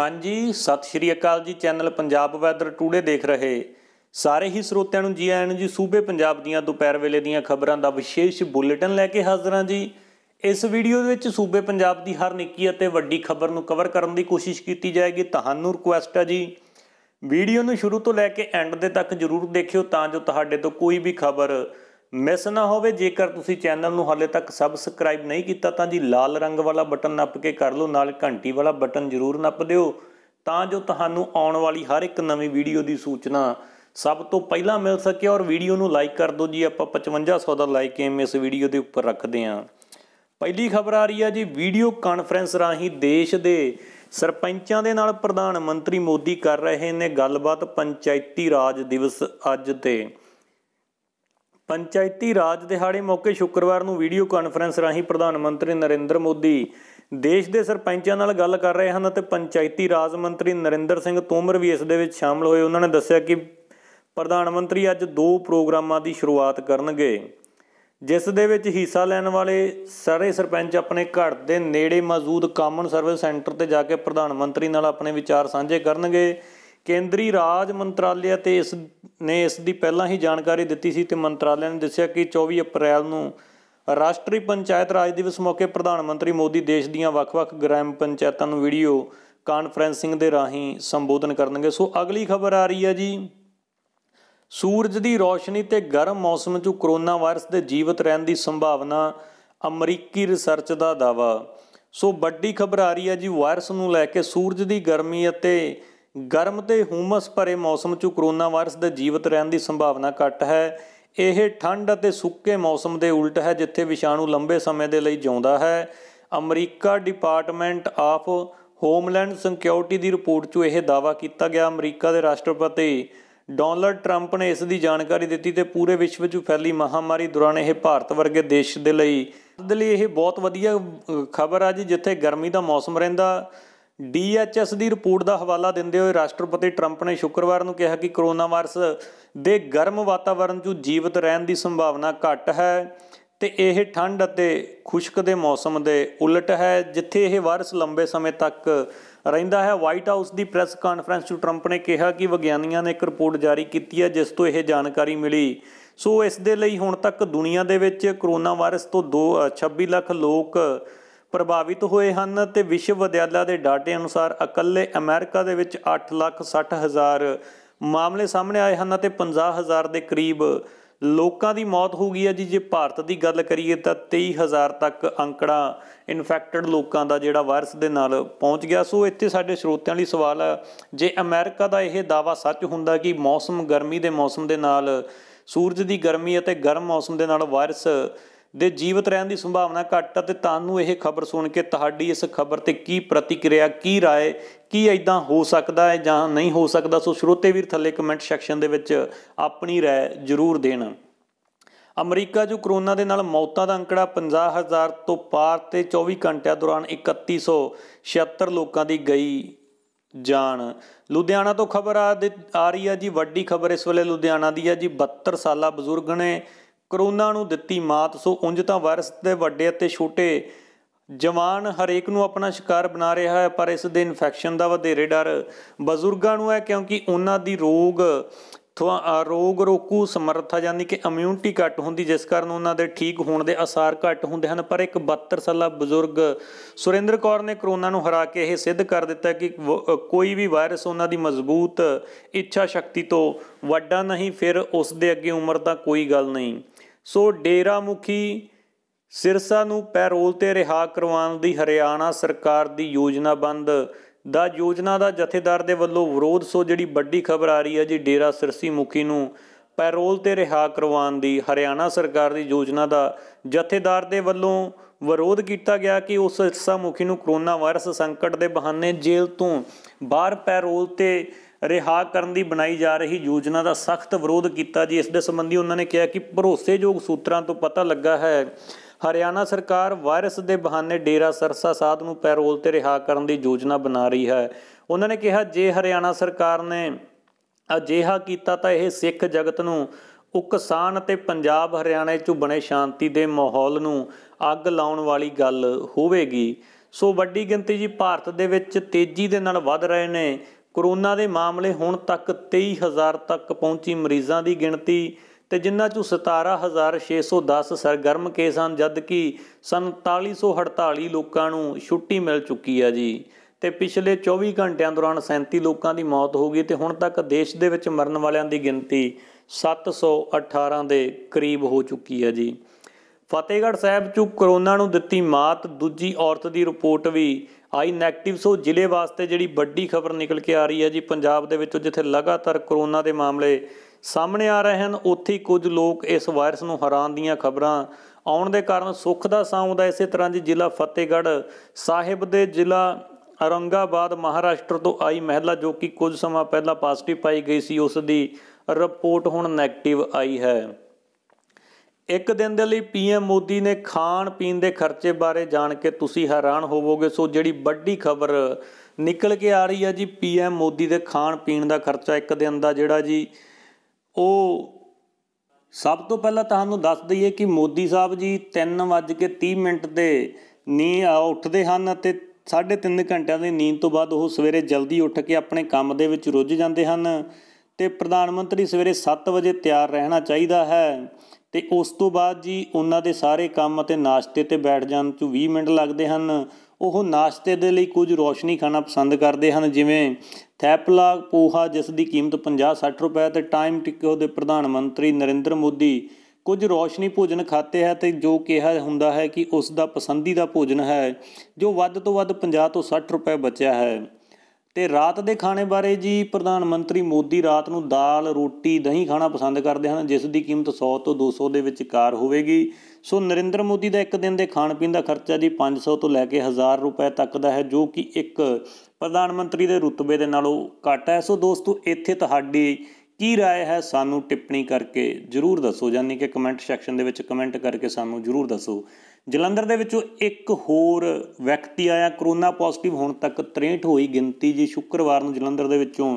ਹਾਂਜੀ ਸਤਿ ਸ਼੍ਰੀ ਅਕਾਲ ਜੀ ਚੈਨਲ ਪੰਜਾਬ ਵੈਦਰ ਟੂਡੇ ਦੇਖ ਰਹੇ ਸਾਰੇ ਹੀ ਸਰੋਤਿਆਂ ਨੂੰ ਜੀ ਆਇਆਂ ਜੀ ਸੂਬੇ ਪੰਜਾਬ ਦੀਆਂ ਦੁਪਹਿਰ ਵੇਲੇ ਦੀਆਂ ਖਬਰਾਂ ਦਾ ਵਿਸ਼ੇਸ਼ ਬੁਲੇਟਿਨ ਲੈ ਕੇ ਹਾਜ਼ਰ ਹਾਂ ਜੀ ਇਸ ਵੀਡੀਓ ਦੇ ਵਿੱਚ ਸੂਬੇ ਪੰਜਾਬ ਦੀ ਹਰ ਨਿੱਕੀ ਅਤੇ ਵੱਡੀ ਖਬਰ ਨੂੰ ਕਵਰ ਕਰਨ ਦੀ ਕੋਸ਼ਿਸ਼ ਕੀਤੀ ਜਾਏਗੀ ਤੁਹਾਨੂੰ ਰਿਕੁਐਸਟ ਹੈ ਜੀ ਵੀਡੀਓ ਨੂੰ ਸ਼ੁਰੂ ਤੋਂ ਲੈ ਕੇ ਐਂਡ ਦੇ ਤੱਕ ਜ਼ਰੂਰ ਦੇਖਿਓ ਤਾਂ ਜੋ ਤੁਹਾਡੇ ਤੋਂ ਕੋਈ ਵੀ ਖਬਰ ਮਿਸ ਨਾ ਹੋਵੇ ਜੇਕਰ ਤੁਸੀਂ ਚੈਨਲ ਨੂੰ ਹਾਲੇ ਤੱਕ ਸਬਸਕ੍ਰਾਈਬ ਨਹੀਂ ਕੀਤਾ ਤਾਂ ਜੀ ਲਾਲ ਰੰਗ ਵਾਲਾ ਬਟਨ ਨੱਪ ਕੇ ਕਰ ਲਓ ਨਾਲ ਘੰਟੀ ਵਾਲਾ ਬਟਨ ਜ਼ਰੂਰ ਨੱਪ ਦਿਓ ਤਾਂ ਜੋ ਤੁਹਾਨੂੰ ਆਉਣ ਵਾਲੀ ਹਰ ਇੱਕ ਨਵੀਂ ਵੀਡੀਓ ਦੀ ਸੂਚਨਾ ਸਭ ਤੋਂ ਪਹਿਲਾਂ ਮਿਲ ਸਕੇ ਔਰ ਵੀਡੀਓ ਨੂੰ ਲਾਈਕ ਕਰ ਦਿਓ ਜੀ ਆਪਾਂ 5500 ਦਾ ਲਾਈਕ ਏਮ ਇਸ ਵੀਡੀਓ ਦੇ ਉੱਪਰ ਰੱਖਦੇ ਆਂ ਪਹਿਲੀ ਖਬਰ ਆ ਰਹੀ ਹੈ ਜੀ ਵੀਡੀਓ ਕਾਨਫਰੰਸ ਰਾਹੀਂ ਦੇਸ਼ ਦੇ ਸਰਪੰਚਾਂ ਦੇ ਨਾਲ ਪ੍ਰਧਾਨ ਮੰਤਰੀ ਮੋਦੀ ਕਰ ਰਹੇ ਨੇ ਗੱਲਬਾਤ ਪੰਚਾਇਤੀ ਰਾਜ ਦਿਵਸ ਅੱਜ ਤੇ ਪੰਚਾਇਤੀ ਰਾਜ ਦਿਹਾੜੇ ਮੌਕੇ ਸ਼ੁੱਕਰਵਾਰ ਨੂੰ ਵੀਡੀਓ ਕਾਨਫਰੰਸ ਰਾਹੀਂ ਪ੍ਰਧਾਨ ਮੰਤਰੀ ਨਰਿੰਦਰ ਮੋਦੀ ਦੇਸ਼ ਦੇ ਸਰਪੰਚਾਂ ਨਾਲ ਗੱਲ ਕਰ ਰਹੇ ਹਨ ਅਤੇ ਪੰਚਾਇਤੀ ਰਾਜ ਮੰਤਰੀ ਨਰਿੰਦਰ ਸਿੰਘ ਤੋਮਰ ਵੀ ਇਸ ਦੇ ਵਿੱਚ ਸ਼ਾਮਲ ਹੋਏ ਉਹਨਾਂ ਨੇ ਦੱਸਿਆ ਕਿ ਪ੍ਰਧਾਨ ਮੰਤਰੀ ਅੱਜ ਦੋ ਪ੍ਰੋਗਰਾਮਾਂ ਦੀ ਸ਼ੁਰੂਆਤ ਕਰਨਗੇ ਜਿਸ ਦੇ ਵਿੱਚ ਹਿੱਸਾ ਲੈਣ ਵਾਲੇ ਸਾਰੇ ਸਰਪੰਚ ਆਪਣੇ ਘਰ ਦੇ ਨੇੜੇ ਮੌਜੂਦ ਕਾਮਨ ਸਰਵਿਸ ਸੈਂਟਰ ਤੇ ਜਾ ਕੇ ਪ੍ਰਧਾਨ ਮੰਤਰੀ ਨਾਲ ਆਪਣੇ ਵਿਚਾਰ ਸਾਂਝੇ ਕਰਨਗੇ ਕੇਂਦਰੀ ਰਾਜ ਮੰਤਰਾਲੇ ਤੇ ਇਸ ਨੇ ਇਸ ਦੀ ਪਹਿਲਾਂ ਹੀ ਜਾਣਕਾਰੀ ਦਿੱਤੀ ਸੀ ਤੇ ਮੰਤਰਾਲੇ ਨੇ ਦੱਸਿਆ ਕਿ 24 ਅਪ੍ਰੈਲ ਨੂੰ ਰਾਸ਼ਟਰੀ ਪੰਚਾਇਤ ਰਾਜ ਦਿਵਸ ਮੌਕੇ ਪ੍ਰਧਾਨ ਮੰਤਰੀ ਮੋਦੀ ਦੇਸ਼ ਦੀਆਂ ਵੱਖ-ਵੱਖ ਗ੍ਰਾਮ ਪੰਚਾਇਤਾਂ ਨੂੰ ਵੀਡੀਓ ਕਾਨਫਰੈਂਸਿੰਗ ਦੇ ਰਾਹੀਂ ਸੰਬੋਧਨ ਕਰਨਗੇ ਸੋ ਅਗਲੀ ਖਬਰ ਆ ਰਹੀ ਹੈ ਜੀ ਸੂਰਜ ਦੀ ਰੋਸ਼ਨੀ ਤੇ ਗਰਮ ਮੌਸਮ 'ਚ ਕੋਰੋਨਾ ਵਾਇਰਸ ਦੇ ਜੀਵਤ ਰਹਿਣ ਦੀ ਸੰਭਾਵਨਾ ਅਮਰੀਕੀ ਰਿਸਰਚ ਦਾ ਦਾਵਾ ਸੋ ਵੱਡੀ ਖਬਰ ਆ ਰਹੀ ਹੈ ਜੀ ਵਾਇਰਸ ਨੂੰ ਲੈ ਕੇ ਸੂਰਜ ਦੀ ਗਰਮੀ ਅਤੇ ਗਰਮ ਤੇ ਹੂਮਸ ਭਰੇ ਮੌਸਮ 'ਚ ਕੋਰੋਨਾ ਵਾਇਰਸ ਦੇ ਜੀਵਤ ਰਹਿਣ ਦੀ ਸੰਭਾਵਨਾ ਘੱਟ ਹੈ ਇਹ ਠੰਡ ਅਤੇ ਸੁੱਕੇ ਮੌਸਮ ਦੇ ਉਲਟ ਹੈ ਜਿੱਥੇ ਵਿਸ਼ਾਣੂ ਲੰਬੇ ਸਮੇਂ ਦੇ ਲਈ ਜਿਉਂਦਾ ਹੈ America department of homeland security ਦੀ ਰਿਪੋਰਟ 'ਚ ਇਹ ਦਾਵਾ ਕੀਤਾ ਗਿਆ ਅਮਰੀਕਾ ਦੇ ਰਾਸ਼ਟਰਪਤੀ ਡੋਨਲਡ ਟਰੰਪ ਨੇ ਇਸ ਦੀ ਜਾਣਕਾਰੀ ਦਿੱਤੀ ਤੇ ਪੂਰੇ ਵਿਸ਼ਵ 'ਚ ਫੈਲੀ ਮਹਾਮਾਰੀ ਦੌਰਾਨ ਇਹ ਭਾਰਤ ਵਰਗੇ ਦੇਸ਼ ਦੇ ਲਈ ਦੇ ਲਈ ਇਹ ਬਹੁਤ ਵਧੀਆ ਖਬਰ ਆ ਜੀ ਜਿੱਥੇ ਗਰਮੀ ਦਾ ਮੌਸਮ ਰਹਿੰਦਾ ਡੀਐਚਐਸ ਦੀ ਰਿਪੋਰਟ ਦਾ ਹਵਾਲਾ ਦਿੰਦੇ ਹੋਏ ਰਾਸ਼ਟਰਪਤੀ ਟਰੰਪ ਨੇ ਸ਼ੁੱਕਰਵਾਰ ਨੂੰ ਕਿਹਾ ਕਿ ਕੋਰੋਨਾ ਵਾਇਰਸ ਦੇ ਗਰਮ ਵਾਤਾਵਰਣ 'ਚ ਜੀਵਤ ਰਹਿਣ ਦੀ ਸੰਭਾਵਨਾ ਘੱਟ ਹੈ ਤੇ ਇਹ ਠੰਡ ਅਤੇ ਖੁਸ਼ਕ ਦੇ ਮੌਸਮ ਦੇ ਉਲਟ ਹੈ ਜਿੱਥੇ ਇਹ ਵਾਇਰਸ ਲੰਬੇ ਸਮੇਂ ਤੱਕ ਰਹਿੰਦਾ ਹੈ ਵਾਈਟ ਹਾਊਸ ਦੀ ਪ੍ਰੈਸ ਕਾਨਫਰੰਸ 'ਚ ਟਰੰਪ ਨੇ ਕਿਹਾ ਕਿ ਵਿਗਿਆਨੀਆਂ ਨੇ ਇੱਕ ਰਿਪੋਰਟ ਜਾਰੀ ਕੀਤੀ ਹੈ ਜਿਸ ਤੋਂ ਇਹ ਜਾਣਕਾਰੀ ਮਿਲੀ ਸੋ ਇਸ ਦੇ ਲਈ ਹੁਣ ਤੱਕ ਦੁਨੀਆ ਦੇ ਵਿੱਚ ਕੋਰੋਨਾ ਵਾਇਰਸ ਤੋਂ 2 26 ਲੱਖ ਲੋਕ ਪ੍ਰਭਾਵਿਤ ਹੋਏ ਹਨ ਤੇ ਵਿਸ਼ਵ ਵਿਦਿਆਲਾ ਦੇ ਡਾਟੇ ਅਨੁਸਾਰ ਇਕੱਲੇ ਅਮਰੀਕਾ ਦੇ ਵਿੱਚ 8,60,000 ਮਾਮਲੇ ਸਾਹਮਣੇ ਆਏ ਹਨ ਅਤੇ 50,000 ਦੇ ਕਰੀਬ ਲੋਕਾਂ ਦੀ ਮੌਤ ਹੋ ਗਈ ਹੈ ਜੀ ਜੇ ਭਾਰਤ ਦੀ ਗੱਲ ਕਰੀਏ ਤਾਂ 23000 ਤੱਕ ਅੰਕੜਾ ਇਨਫੈਕਟਡ ਲੋਕਾਂ ਦਾ ਜਿਹੜਾ ਵਾਇਰਸ ਦੇ ਨਾਲ ਪਹੁੰਚ ਗਿਆ ਸੋ ਇੱਥੇ ਸਾਡੇ ਸਰੋਤਿਆਂ ਲਈ ਸਵਾਲ ਹੈ ਜੇ ਅਮਰੀਕਾ ਦਾ ਇਹ ਦਾਵਾ ਸੱਚ ਹੁੰਦਾ ਕਿ ਮੌਸਮ ਗਰਮੀ ਦੇ ਮੌਸਮ ਦੇ ਨਾਲ ਸੂਰਜ ਦੀ ਗਰਮੀ ਅਤੇ ਗਰਮ ਮੌਸਮ ਦੇ ਨਾਲ ਵਾਇਰਸ ਦੇ ਜੀਵਤ ਰਹਿਣ ਦੀ ਸੰਭਾਵਨਾ ਘੱਟ ਅਤੇ ਤੁਹਾਨੂੰ ਇਹ ਖਬਰ ਸੁਣ ਕੇ ਤੁਹਾਡੀ ਇਸ ਖਬਰ ਤੇ ਕੀ ਪ੍ਰਤੀਕਿਰਿਆ ਕੀ ਰਾਏ ਕੀ ਐਦਾਂ ਹੋ ਸਕਦਾ ਹੈ ਜਾਂ ਨਹੀਂ ਹੋ ਸਕਦਾ ਸੋ ਸ਼ਰੋਤੇ ਵੀਰ ਥੱਲੇ ਕਮੈਂਟ ਸੈਕਸ਼ਨ ਦੇ ਵਿੱਚ ਆਪਣੀ ਰਾਏ ਜ਼ਰੂਰ ਦੇਣਾ ਅਮਰੀਕਾ ਜੋ ਕਰੋਨਾ ਦੇ ਨਾਲ ਮੌਤਾਂ ਦਾ ਅੰਕੜਾ 50000 ਤੋਂ ਪਾਰ ਤੇ 24 ਘੰਟਿਆਂ ਦੌਰਾਨ 3176 ਲੋਕਾਂ ਦੀ ਗਈ ਜਾਨ ਲੁਧਿਆਣਾ ਤੋਂ ਖਬਰ ਆ ਰਹੀ ਆ ਜੀ ਵੱਡੀ ਖਬਰ ਇਸ ਵੇਲੇ ਲੁਧਿਆਣਾ ਦੀ ਆ ਜੀ 72 ਸਾਲਾ ਬਜ਼ੁਰਗ ਨੇ ਕਰੋਨਾ ਨੂੰ ਦਿੱਤੀ ਮਾਤ ਸੋ ਉੰਜ ਤਾਂ ਵਾਇਰਸ ਦੇ ਵੱਡੇ ਅਤੇ ਛੋਟੇ ਜਵਾਨ ਹਰੇਕ ਨੂੰ ਆਪਣਾ ਸ਼ਿਕਾਰ ਬਣਾ ਰਿਹਾ ਹੈ ਪਰ ਇਸ ਦੇ ਇਨਫੈਕਸ਼ਨ ਦਾ ਵਧੇਰੇ ਡਰ ਬਜ਼ੁਰਗਾਂ ਨੂੰ ਹੈ ਕਿਉਂਕਿ ਉਹਨਾਂ ਦੀ ਰੋਗ ਰੋਗ ਰੋਕੂ ਸਮਰੱਥਾ ਯਾਨੀ ਕਿ ਇਮਿਊਨਿਟੀ ਘੱਟ ਹੁੰਦੀ ਜਿਸ ਕਾਰਨ ਉਹਨਾਂ ਦੇ ਠੀਕ ਹੋਣ ਦੇ ਅਸਾਰ ਘੱਟ ਹੁੰਦੇ ਹਨ ਪਰ ਇੱਕ 72 ਸਾਲਾ ਬਜ਼ੁਰਗ ਸੁਰਿੰਦਰ ਕੌਰ ਨੇ ਕਰੋਨਾ ਨੂੰ ਹਰਾ ਕੇ ਇਹ ਸਿੱਧ ਕਰ ਦਿੱਤਾ ਕਿ ਕੋਈ ਵੀ ਵਾਇਰਸ ਉਹਨਾਂ ਦੀ ਮਜ਼ਬੂਤ ਇੱਛਾ ਸ਼ਕਤੀ ਤੋਂ ਵੱਡਾ ਨਹੀਂ ਫਿਰ ਉਸ ਦੇ ਅੱਗੇ ਉਮਰ ਦਾ ਕੋਈ ਗੱਲ ਨਹੀਂ ਸੋ ਡੇਰਾ ਮੁਖੀ ਸਿਰਸਾ ਨੂੰ ਪੈਰੋਲ ਤੇ ਰਿਹਾ ਕਰਵਾਉਣ ਦੀ ਹਰਿਆਣਾ ਸਰਕਾਰ ਦੀ ਯੋਜਨਾਬੰਦ ਦਾ ਯੋਜਨਾ ਦਾ ਜਥੇਦਾਰ ਦੇ ਵੱਲੋਂ ਵਿਰੋਧ ਸੋ ਜਿਹੜੀ ਵੱਡੀ ਖਬਰ ਆ ਰਹੀ ਹੈ ਜੀ ਡੇਰਾ ਸਿਰਸੀ ਮੁਖੀ ਨੂੰ ਪੈਰੋਲ ਤੇ ਰਿਹਾ ਕਰਵਾਉਣ ਦੀ ਹਰਿਆਣਾ ਸਰਕਾਰ ਦੀ ਯੋਜਨਾ ਦਾ ਜਥੇਦਾਰ ਦੇ ਵੱਲੋਂ ਵਿਰੋਧ ਕੀਤਾ ਗਿਆ ਕਿ ਉਸ ਸਿਰਸਾ ਮੁਖੀ ਨੂੰ ਕਰੋਨਾ ਵਾਇਰਸ ਸੰਕਟ ਦੇ ਬਹਾਨੇ ਜੇਲ੍ਹ ਤੋਂ ਬਾਹਰ ਪੈਰੋਲ ਤੇ ਰਿਹਾ ਕਰਨ ਦੀ ਬਣਾਈ ਜਾ ਰਹੀ ਯੋਜਨਾ ਦਾ ਸਖਤ ਵਿਰੋਧ ਕੀਤਾ ਜੀ ਇਸ ਦੇ ਸੰਬੰਧੀ ਉਹਨਾਂ ਨੇ ਕਿਹਾ ਕਿ ਭਰੋਸੇਯੋਗ ਸੂਤਰਾਂ ਤੋਂ ਪਤਾ ਲੱਗਾ ਹੈ ਹਰਿਆਣਾ ਸਰਕਾਰ ਵਾਇਰਸ ਦੇ ਬਹਾਨੇ ਡੇਰਾ ਸਰਸਾ ਸਾਧ ਨੂੰ ਪੈਰੋਲ ਤੇ ਰਿਹਾ ਕਰਨ ਦੀ ਯੋਜਨਾ ਬਣਾ ਰਹੀ ਹੈ ਉਹਨਾਂ ਨੇ ਕਿਹਾ ਜੇ ਹਰਿਆਣਾ ਸਰਕਾਰ ਨੇ ਅਜਿਹਾ ਕੀਤਾ ਤਾਂ ਇਹ ਸਿੱਖ ਜਗਤ ਨੂੰ ਉਕਸਾਨ ਅਤੇ ਪੰਜਾਬ ਹਰਿਆਣਾ ਵਿੱਚ ਬਣੇ ਸ਼ਾਂਤੀ ਦੇ ਮਾਹੌਲ ਨੂੰ ਅੱਗ ਲਾਉਣ ਵਾਲੀ ਗੱਲ ਹੋਵੇਗੀ ਸੋ ਵੱਡੀ ਗਿਣਤੀ ਜੀ ਭਾਰਤ ਦੇ ਵਿੱਚ ਤੇਜ਼ੀ ਦੇ ਨਾਲ ਵੱਧ ਰਹੇ ਨੇ ਕੋਰੋਨਾ ਦੇ ਮਾਮਲੇ ਹੁਣ ਤੱਕ 23000 ਤੱਕ ਪਹੁੰਚੀ ਮਰੀਜ਼ਾਂ ਦੀ ਗਿਣਤੀ ਤੇ ਜਿਨ੍ਹਾਂ ਚੋਂ 17610 ਸਰਗਰਮ ਕੇਸ ਹਨ ਜਦਕਿ 4748 ਲੋਕਾਂ ਨੂੰ ਛੁੱਟੀ ਮਿਲ ਚੁੱਕੀ ਹੈ ਜੀ ਤੇ ਪਿਛਲੇ 24 ਘੰਟਿਆਂ ਦੌਰਾਨ 37 ਲੋਕਾਂ ਦੀ ਮੌਤ ਹੋ ਗਈ ਤੇ ਹੁਣ ਤੱਕ ਦੇਸ਼ ਦੇ ਵਿੱਚ ਮਰਨ ਵਾਲਿਆਂ ਦੀ ਗਿਣਤੀ 718 ਦੇ ਕਰੀਬ ਹੋ ਚੁੱਕੀ ਹੈ ਜੀ ਫਤਿਹਗੜ੍ਹ ਸਾਹਿਬ 'ਚ ਕੋਰੋਨਾ ਨੂੰ ਦਿੱਤੀ ਮਾਤ ਦੂਜੀ ਔਰਤ ਦੀ ਰਿਪੋਰਟ ਵੀ ਆਈ 네ਗੇਟਿਵ ਸੋ ਜ਼ਿਲ੍ਹੇ ਵਾਸਤੇ ਜਿਹੜੀ ਵੱਡੀ ਖਬਰ ਨਿਕਲ ਕੇ ਆ ਰਹੀ ਹੈ ਜੀ ਪੰਜਾਬ ਦੇ ਵਿੱਚੋਂ ਜਿੱਥੇ ਲਗਾਤਾਰ ਕਰੋਨਾ ਦੇ ਮਾਮਲੇ ਸਾਹਮਣੇ ਆ ਰਹੇ ਹਨ ਉੱਥੇ ਕੁਝ ਲੋਕ ਇਸ ਵਾਇਰਸ ਨੂੰ ਹਰਾਉਣ ਦੀਆਂ ਖਬਰਾਂ ਆਉਣ ਦੇ ਕਾਰਨ ਸੁੱਖ ਦਾ ਸਾਉਂਦਾ ਇਸੇ ਤਰ੍ਹਾਂ ਦੀ ਜ਼ਿਲ੍ਹਾ ਫਤਿਹਗੜ੍ਹ ਸਾਹਿਬ ਦੇ ਜ਼ਿਲ੍ਹਾ ਔਰੰਗਾਬਾਦ ਮਹਾਰਾਸ਼ਟਰ ਤੋਂ ਆਈ ਮਹਿਲਾ ਜੋ ਕਿ ਕੁਝ ਸਮਾਂ ਪਹਿਲਾਂ ਪੋਜ਼ਿਟਿਵ ਪਾਈ ਗਈ ਸੀ ਉਸ ਦੀ ਰਿਪੋਰਟ ਹੁਣ 네ਗੇਟਿਵ ਆਈ ਹੈ ਇੱਕ ਦਿਨ ਦੇ ਲਈ ਪੀਐਮ ਮੋਦੀ ਨੇ ਖਾਣ ਪੀਣ ਦੇ ਖਰਚੇ ਬਾਰੇ ਜਾਣ ਕੇ ਤੁਸੀਂ ਹੈਰਾਨ ਹੋਵੋਗੇ ਸੋ ਜਿਹੜੀ ਵੱਡੀ ਖਬਰ ਨਿਕਲ ਕੇ ਆ ਰਹੀ ਹੈ ਜੀ ਪੀਐਮ ਮੋਦੀ ਦੇ ਖਾਣ ਪੀਣ ਦਾ ਖਰਚਾ ਇੱਕ ਦਿਨ ਦਾ ਜਿਹੜਾ ਜੀ ਉਹ ਸਭ ਤੋਂ ਪਹਿਲਾਂ ਤੁਹਾਨੂੰ ਦੱਸ ਦਈਏ ਕਿ ਮੋਦੀ ਸਾਹਿਬ ਜੀ 3:30 ਮਿੰਟ ਦੇ ਨੀਂਦ ਉੱਠਦੇ ਹਨ ਅਤੇ 3.5 ਘੰਟਿਆਂ ਦੀ ਨੀਂਦ ਤੋਂ ਬਾਅਦ ਉਹ ਸਵੇਰੇ ਜਲਦੀ ਉੱਠ ਕੇ ਆਪਣੇ ਕੰਮ ਦੇ ਵਿੱਚ ਰੁੱਝ ਜਾਂਦੇ ਹਨ ਤੇ ਪ੍ਰਧਾਨ ਮੰਤਰੀ ਸਵੇਰੇ 7 ਵਜੇ ਤਿਆਰ ਰਹਿਣਾ ਚਾਹੀਦਾ ਹੈ ਤੇ ਉਸ ਤੋਂ ਬਾਅਦ ਜੀ ਉਹਨਾਂ ਦੇ ਸਾਰੇ ਕੰਮ ਅਤੇ ਨਾਸ਼ਤੇ ਤੇ ਬੈਠ ਜਾਣ ਚ 20 ਮਿੰਟ ਲੱਗਦੇ ਹਨ ਉਹ ਨਾਸ਼ਤੇ ਦੇ ਲਈ ਕੁਝ ਰੋਸ਼ਨੀ ਖਾਣਾ ਪਸੰਦ ਕਰਦੇ ਹਨ ਜਿਵੇਂ ਥੈਪਲਾ ਪੋਹਾ ਜਿਸ ਦੀ ਕੀਮਤ 50-60 ਰੁਪਏ ਤੇ ਟਾਈਮ ਟਿਕੋ ਦੇ ਪ੍ਰਧਾਨ ਮੰਤਰੀ ਨਰਿੰਦਰ ਮੋਦੀ ਕੁਝ ਰੋਸ਼ਨੀ ਭੋਜਨ ਖਾਤੇ ਹੈ ਤੇ ਜੋ ਕਿਹਾ ਹੁੰਦਾ ਹੈ ਕਿ ਉਸ ਦਾ ਪਸੰਦੀਦਾ ਭੋਜਨ ਹੈ ਜੋ ਵੱਧ ਤੋਂ ਵੱਧ 50 ਤੋਂ 60 ਰੁਪਏ ਬਚਿਆ ਹੈ ਤੇ ਰਾਤ ਦੇ ਖਾਣੇ ਬਾਰੇ ਜੀ ਪ੍ਰਧਾਨ ਮੰਤਰੀ ਮੋਦੀ ਰਾਤ ਨੂੰ ਦਾਲ ਰੋਟੀ ਦਹੀਂ ਖਾਣਾ ਪਸੰਦ ਕਰਦੇ ਹਨ ਜਿਸ ਦੀ ਕੀਮਤ 100 ਤੋਂ 200 ਦੇ ਵਿਚਕਾਰ ਹੋਵੇਗੀ ਸੋ ਨਰਿੰਦਰ ਮੋਦੀ ਦਾ ਇੱਕ ਦਿਨ ਦੇ ਖਾਣ ਪੀਣ ਦਾ ਖਰਚਾ ਜੀ 500 ਤੋਂ ਲੈ ਕੇ 1000 ਰੁਪਏ ਤੱਕ ਦਾ ਹੈ ਜੋ ਕਿ ਇੱਕ ਪ੍ਰਧਾਨ ਮੰਤਰੀ ਦੇ ਰੁਤਬੇ ਦੇ ਨਾਲੋਂ ਘੱਟ ਹੈ ਸੋ ਦੋਸਤੋ ਇੱਥੇ ਤੁਹਾਡੀ ਕੀ رائے ਹੈ ਸਾਨੂੰ ਟਿੱਪਣੀ ਕਰਕੇ ਜਰੂਰ ਦੱਸੋ ਯਾਨੀ ਕਿ ਕਮੈਂਟ ਸੈਕਸ਼ਨ ਦੇ ਵਿੱਚ ਕਮੈਂਟ ਕਰਕੇ ਸਾਨੂੰ ਜਰੂਰ ਦੱਸੋ ਜਲੰਧਰ ਦੇ ਵਿੱਚੋਂ ਇੱਕ ਹੋਰ ਵਿਅਕਤੀ ਆਇਆ ਕਰੋਨਾ ਪੋਜ਼ਿਟਿਵ ਹੋਣ ਤੱਕ 63 ਹੋਈ ਗਿਣਤੀ ਜੀ ਸ਼ੁੱਕਰਵਾਰ ਨੂੰ ਜਲੰਧਰ ਦੇ ਵਿੱਚੋਂ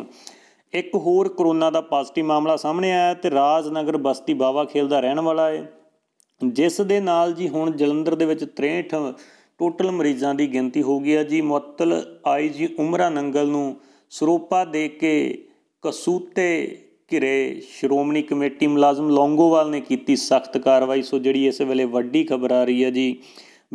ਇੱਕ ਹੋਰ ਕਰੋਨਾ ਦਾ ਪੋਜ਼ਿਟਿਵ ਮਾਮਲਾ ਸਾਹਮਣੇ ਆਇਆ ਤੇ ਰਾਜਨਗਰ ਬਸਤੀ ਬਾਵਾ ਖੇਲ ਦਾ ਰਹਿਣ ਵਾਲਾ ਹੈ ਜਿਸ ਦੇ ਨਾਲ ਜੀ ਹੁਣ ਜਲੰਧਰ ਦੇ ਵਿੱਚ 63 ਟੋਟਲ ਮਰੀਜ਼ਾਂ ਦੀ ਗਿਣਤੀ ਹੋ ਗਈ ਹੈ ਜੀ ਮੁਅੱਤਲ ਆਈ ਜੀ ਉਮਰਾ ਨੰਗਲ ਨੂੰ ਸਰੋਪਾ ਦੇ ਕੇ ਕਸੂਤੇ ਘਿਰੇ ਸ਼੍ਰੋਮਣੀ ਕਮੇਟੀ ਮੁਲਾਜ਼ਮ ਲੌਂਗੋਵਾਲ ਨੇ ਕੀਤੀ ਸਖਤ ਕਾਰਵਾਈ ਸੋ ਜਿਹੜੀ ਇਸ ਵੇਲੇ ਵੱਡੀ ਖਬਰ ਆ ਰਹੀ ਹੈ ਜੀ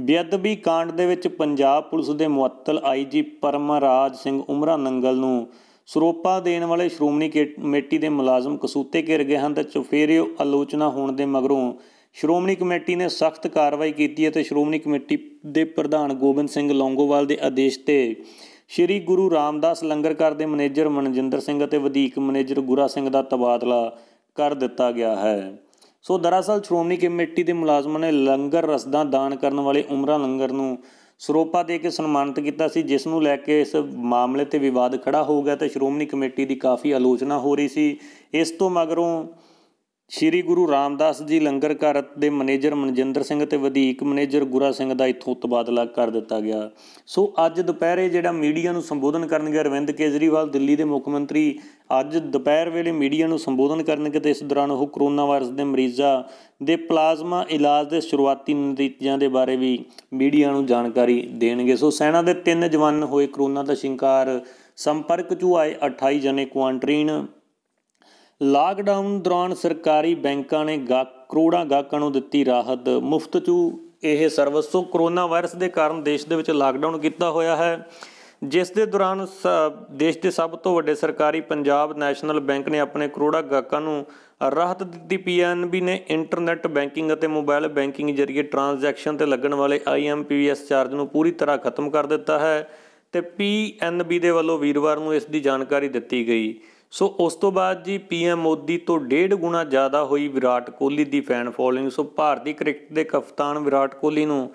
ਬੇਅਦਬੀ ਕਾਂਡ ਦੇ ਵਿੱਚ ਪੰਜਾਬ ਪੁਲਿਸ ਦੇ ਮੁਅੱਤਲ ਆਈਜੀ ਪਰਮਰਾਜ ਸਿੰਘ ਉਮਰਾ ਨੰਗਲ ਨੂੰ ਸਰੋਪਾ ਦੇਣ ਵਾਲੇ ਸ਼੍ਰੋਮਣੀ ਕਮੇਟੀ ਦੇ ਮੁਲਾਜ਼ਮ ਕਸੂਤੇ ਘਿਰ ਗਏ ਹਨ ਤੇ ਚੁਫੇਰੇ ਆਲੋਚਨਾ ਹੋਣ ਦੇ ਮਗਰੋਂ ਸ਼੍ਰੋਮਣੀ ਕਮੇਟੀ ਨੇ ਸਖਤ ਕਾਰਵਾਈ ਕੀਤੀ ਹੈ ਤੇ ਸ਼੍ਰੋਮਣੀ ਕਮੇਟੀ ਦੇ ਪ੍ਰਧਾਨ ਗੋਬਿੰਦ ਸਿੰਘ ਲੌਂਗੋਵਾਲ ਦੇ ਆਦੇਸ਼ ਤੇ ਸ਼੍ਰੀ ਗੁਰੂ ਰਾਮਦਾਸ ਲੰਗਰਕਾਰ ਦੇ ਮੈਨੇਜਰ ਮਨਜਿੰਦਰ ਸਿੰਘ ਅਤੇ ਵਧੀਕ ਮੈਨੇਜਰ ਗੁਰਾ ਸਿੰਘ ਦਾ ਤਬਾਦਲਾ ਕਰ ਦਿੱਤਾ ਗਿਆ ਹੈ ਸੋ ਦਰਅਸਲ ਸ਼੍ਰੋਮਣੀ ਕਮੇਟੀ ਦੇ ਮੁਲਾਜ਼ਮਾਂ ਨੇ ਲੰਗਰ ਰਸਦਾਂ ਦਾਨ ਕਰਨ ਵਾਲੇ ਉਮਰਾ ਲੰਗਰ ਨੂੰ ਸਰੋਪਾ ਦੇ ਕੇ ਸਨਮਾਨਿਤ ਕੀਤਾ ਸੀ ਜਿਸ ਨੂੰ ਲੈ ਕੇ ਇਸ ਮਾਮਲੇ ਤੇ ਵਿਵਾਦ ਖੜਾ ਹੋ ਗਿਆ ਤੇ ਸ਼੍ਰੋਮਣੀ ਕਮੇਟੀ ਦੀ ਕਾਫੀ ਆਲੋਚਨਾ ਹੋ ਰਹੀ ਸੀ ਇਸ ਤੋਂ ਮਗਰੋਂ ਸ਼੍ਰੀ ਗੁਰੂ ਰਾਮਦਾਸ ਜੀ ਲੰਗਰ ਘਰ ਦੇ ਮੈਨੇਜਰ ਮਨਜਿੰਦਰ ਸਿੰਘ ਤੇ ਵਧੀਕ ਮੈਨੇਜਰ ਗੁਰਾ ਸਿੰਘ ਦਾ ਇਥੋਂ ਤਬਾਦਲਾ ਕਰ ਦਿੱਤਾ ਗਿਆ ਸੋ ਅੱਜ ਦੁਪਹਿਰੇ ਜਿਹੜਾ ਮੀਡੀਆ ਨੂੰ ਸੰਬੋਧਨ ਕਰਨਗੇ ਅਰਵਿੰਦ ਕੇਜਰੀਵਾਲ ਦਿੱਲੀ ਦੇ ਮੁੱਖ ਮੰਤਰੀ ਅੱਜ ਦੁਪਹਿਰ ਵੇਲੇ ਮੀਡੀਆ ਨੂੰ ਸੰਬੋਧਨ ਕਰਨਗੇ ਤੇ ਇਸ ਦੌਰਾਨ ਉਹ ਕਰੋਨਾ ਵਾਇਰਸ ਦੇ ਮਰੀਜ਼ਾਂ ਦੇ ਪਲਾਜ਼ਮਾ ਇਲਾਜ ਦੇ ਸ਼ੁਰੂਆਤੀ ਨਤੀਜਿਆਂ ਦੇ ਬਾਰੇ ਵੀ ਮੀਡੀਆ ਨੂੰ ਜਾਣਕਾਰੀ ਦੇਣਗੇ ਸੋ ਸੈਨਾ ਦੇ ਤਿੰਨ ਜਵਾਨ ਹੋਏ ਕਰੋਨਾ ਦਾ ਸ਼ਿੰਕਾਰ ਸੰਪਰਕ ਚੋਂ ਆਏ 28 ਜਣੇ ਕੁਆਂਟਰੀਨ ਲਾਕਡਾਊਨ ਦੌਰਾਨ ਸਰਕਾਰੀ ਬੈਂਕਾਂ ਨੇ ਕਰੋੜਾਂ ਗਾਹਕਾਂ ਨੂੰ ਦਿੱਤੀ ਰਾਹਤ ਮੁਫਤ 'ਚ ਇਹ ਸਰਵਿਸ ਤੋਂ ਕੋਰੋਨਾ ਵਾਇਰਸ ਦੇ ਕਾਰਨ ਦੇਸ਼ ਦੇ ਵਿੱਚ ਲਾਕਡਾਊਨ ਕੀਤਾ ਹੋਇਆ ਹੈ ਜਿਸ ਦੇ ਦੌਰਾਨ ਦੇਸ਼ ਦੇ ਸਭ ਤੋਂ ਵੱਡੇ ਸਰਕਾਰੀ ਪੰਜਾਬ ਨੈਸ਼ਨਲ ਬੈਂਕ ਨੇ ਆਪਣੇ ਕਰੋੜਾਂ ਗਾਹਕਾਂ ਨੂੰ ਰਾਹਤ ਦਿੱਤੀ ਪੀਐਨਬੀ ਨੇ ਇੰਟਰਨੈਟ ਬੈਂਕਿੰਗ ਅਤੇ ਮੋਬਾਈਲ ਬੈਂਕਿੰਗ ਜਰੀਏ ਟ੍ਰਾਂਜੈਕਸ਼ਨ ਤੇ ਲੱਗਣ ਵਾਲੇ ਆਈਐਮਪੀਐਸ ਚਾਰਜ ਨੂੰ ਪੂਰੀ ਤਰ੍ਹਾਂ ਖਤਮ ਕਰ ਦਿੱਤਾ ਹੈ ਤੇ ਪੀਐਨਬੀ ਦੇ ਵੱਲੋਂ ਵੀਰਵਾਰ ਨੂੰ ਇਸ ਦੀ ਜਾਣਕਾਰੀ ਦਿੱਤੀ ਗਈ ਸੋ ਉਸ ਤੋਂ ਬਾਅਦ ਜੀ ਪੀਐਮ ਮੋਦੀ ਤੋਂ ਡੇਢ ਗੁਣਾ ਜ਼ਿਆਦਾ ਹੋਈ ਵਿਰਾਟ ਕੋਹਲੀ ਦੀ ਫੈਨ ਫੋਲੋਇੰਗ ਸੋ ਭਾਰਤੀ ਕ੍ਰਿਕਟ ਦੇ ਕਪਤਾਨ ਵਿਰਾਟ ਕੋਹਲੀ ਨੂੰ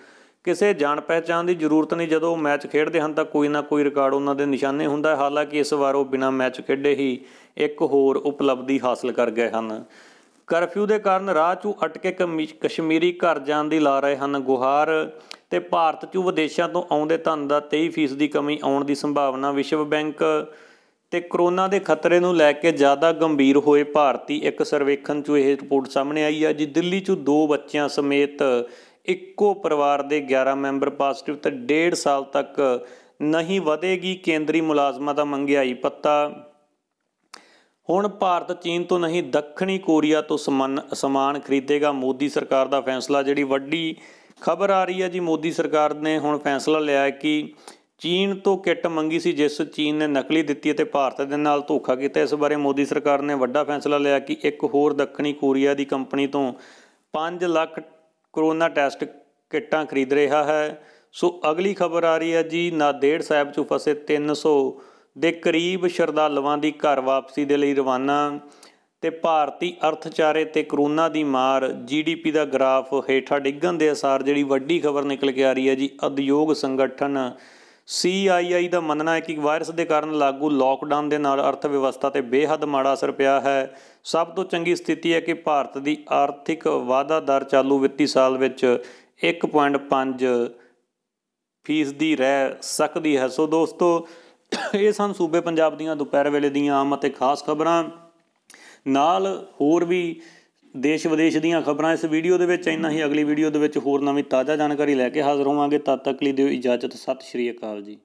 ਕਿਸੇ ਜਾਣ ਪਹਿਚਾਣ ਦੀ ਜ਼ਰੂਰਤ ਨਹੀਂ ਜਦੋਂ ਉਹ ਮੈਚ ਖੇਡਦੇ ਹਨ ਤਾਂ ਕੋਈ ਨਾ ਕੋਈ ਰਿਕਾਰਡ ਉਹਨਾਂ ਦੇ ਨਿਸ਼ਾਨੇ ਹੁੰਦਾ ਹਾਲਾਂਕਿ ਇਸ ਵਾਰ ਉਹ ਬਿਨਾਂ ਮੈਚ ਖੇਡੇ ਹੀ ਇੱਕ ਹੋਰ ਉਪਲਬਧੀ ਹਾਸਲ ਕਰ ਗਏ ਹਨ ਕਰਫਿਊ ਦੇ ਕਾਰਨ ਰਾਹ 'ਚੋਂ ਅਟਕੇ ਕਸ਼ਮੀਰੀ ਘਰ ਜਾਣ ਦੀ ਲਾ ਰਹੇ ਹਨ ਗੁਹਾਰ ਤੇ ਭਾਰਤ 'ਚੋਂ ਵਿਦੇਸ਼ਾਂ ਤੋਂ ਆਉਂਦੇ ਧਨ ਦਾ 23% ਦੀ ਕਮੀ ਆਉਣ ਦੀ ਸੰਭਾਵਨਾ ਵਿਸ਼ਵ ਬੈਂਕ ਤੇ ਕਰੋਨਾ ਦੇ ਖਤਰੇ ਨੂੰ ਲੈ ਕੇ ਜ਼ਿਆਦਾ ਗੰਭੀਰ ਹੋਏ ਭਾਰਤੀ ਇੱਕ ਸਰਵੇਖਣ 'ਚ ਇਹ ਰਿਪੋਰਟ ਸਾਹਮਣੇ ਆਈ ਹੈ ਜੀ ਦਿੱਲੀ 'ਚ ਦੋ ਬੱਚਿਆਂ ਸਮੇਤ ਇੱਕੋ ਪਰਿਵਾਰ ਦੇ 11 ਮੈਂਬਰ ਪੋਜ਼ਿਟਿਵ ਤੇ ਡੇਢ ਸਾਲ ਤੱਕ ਨਹੀਂ ਵਧੇਗੀ ਕੇਂਦਰੀ ਮੁਲਾਜ਼ਮਾਂ ਦਾ ਮੰਗਿਆਈ ਪੱਤਾ ਹੁਣ ਭਾਰਤ ਚੀਨ ਤੋਂ ਨਹੀਂ ਦੱਖਣੀ ਕੋਰੀਆ ਤੋਂ ਸਮਾਨ ਖਰੀਦੇਗਾ ਮੋਦੀ ਸਰਕਾਰ ਦਾ ਫੈਸਲਾ ਜਿਹੜੀ ਵੱਡੀ ਖਬਰ ਆ ਰਹੀ ਹੈ ਜੀ ਮੋਦੀ ਸਰਕਾਰ ਨੇ ਹੁਣ ਫੈਸਲਾ ਲਿਆ ਹੈ ਕਿ ਚੀਨ ਤੋਂ ਕਿੱਟ ਮੰਗੀ ਸੀ ਜਿਸ ਚੀਨ ਨੇ ਨਕਲੀ ਦਿੱਤੀ ਅਤੇ ਭਾਰਤ ਦੇ ਨਾਲ ਧੋਖਾ ਕੀਤਾ ਇਸ ਬਾਰੇ ਮੋਦੀ ਸਰਕਾਰ ਨੇ ਵੱਡਾ ਫੈਸਲਾ ਲਿਆ ਕਿ ਇੱਕ ਹੋਰ ਦੱਖਣੀ ਕੋਰੀਆ ਦੀ ਕੰਪਨੀ ਤੋਂ 5 ਲੱਖ ਕਰੋਨਾ ਟੈਸਟ ਕਿੱਟਾਂ ਖਰੀਦ ਰਿਹਾ ਹੈ ਸੋ ਅਗਲੀ ਖਬਰ ਆ ਰਹੀ ਹੈ ਜੀ ਨਾਦੇੜ ਸਾਹਿਬ 'ਚ ਫਸੇ 300 ਦੇ ਕਰੀਬ ਸ਼ਰਧਾਲੂਆਂ ਦੀ ਘਰ ਵਾਪਸੀ ਦੇ ਲਈ ਰਵਾਨਾ ਤੇ ਭਾਰਤੀ ਅਰਥਚਾਰੇ ਤੇ ਕਰੋਨਾ ਦੀ ਮਾਰ ਜੀਡੀਪੀ ਦਾ ਗ੍ਰਾਫ ਹੇਠਾਂ ਡਿੱਗਣ ਦੇ ਅਸਾਰ ਜਿਹੜੀ ਵੱਡੀ ਖਬਰ ਨਿਕਲ ਕੇ ਆ ਰਹੀ ਹੈ ਜੀ ਉਦਯੋਗ ਸੰਗਠਨ ਸੀਆਈਆਈ ਦਾ ਮੰਨਣਾ ਹੈ ਕਿ ਵਾਇਰਸ ਦੇ ਕਾਰਨ ਲਾਗੂ ਲੋਕਡਾਊਨ ਦੇ ਨਾਲ ਅਰਥ ਵਿਵਸਥਾ ਤੇ ਬੇਹੱਦ ਮਾੜਾ ਅਸਰ ਪਿਆ ਹੈ ਸਭ ਤੋਂ ਚੰਗੀ ਸਥਿਤੀ ਹੈ ਕਿ ਭਾਰਤ ਦੀ ਆਰਥਿਕ ਵਾਧਾ ਦਰ ਚਾਲੂ ਵਿੱਤੀ ਸਾਲ ਵਿੱਚ 1.5 ਫੀਸਦੀ ਰਹਿ ਸਕਦੀ ਹੈ ਸੋ ਦੋਸਤੋ ਇਹ ਸਨ ਸੂਬੇ ਪੰਜਾਬ ਦੀਆਂ ਦੁਪਹਿਰ ਵੇਲੇ ਦੀਆਂ ਆਮ ਅਤੇ ਖਾਸ ਖਬਰਾਂ ਨਾਲ ਹੋਰ ਵੀ ਦੇਸ਼ ਵਿਦੇਸ਼ ਦੀਆਂ ਖਬਰਾਂ ਇਸ ਵੀਡੀਓ ਦੇ ਵਿੱਚ ਇੰਨਾ ਹੀ ਅਗਲੀ ਵੀਡੀਓ ਦੇ ਵਿੱਚ ਹੋਰ ਨਵੀਂ ਤਾਜ਼ਾ ਜਾਣਕਾਰੀ ਲੈ ਕੇ ਹਾਜ਼ਰ ਹੋਵਾਂਗੇ ਤਦ ਤੱਕ ਲਈ ਦਿਓ ਇਜਾਜ਼ਤ ਸਤਿ ਸ਼੍ਰੀ ਅਕਾਲ ਜੀ